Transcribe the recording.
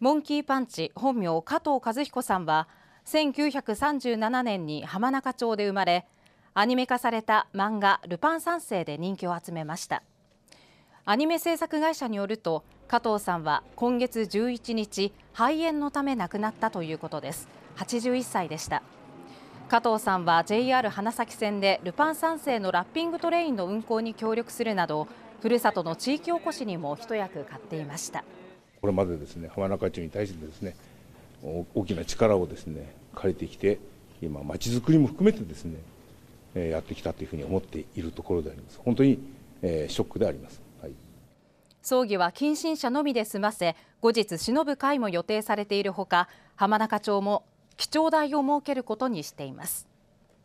モンキーパンチ本名加藤和彦さんは1937年に浜中町で生まれアニメ化された漫画「ルパン三世」で人気を集めましたアニメ制作会社によると加藤さんは今月11日肺炎のため亡くなったということです81歳でした加藤さんは JR 花咲線でルパン三世のラッピングトレインの運行に協力するなどふるさとの地域おこしにも一役買っていました。これまでですね、浜中町に対してですね、大きな力をですね、借りてきて、今、まちづくりも含めてですね、やってきたというふうに思っているところであります。本当に、えショックであります。はい、葬儀は近親者のみで済ませ、後日忍ぶ会も予定されているほか、浜中町も貴重台を設けることにしています。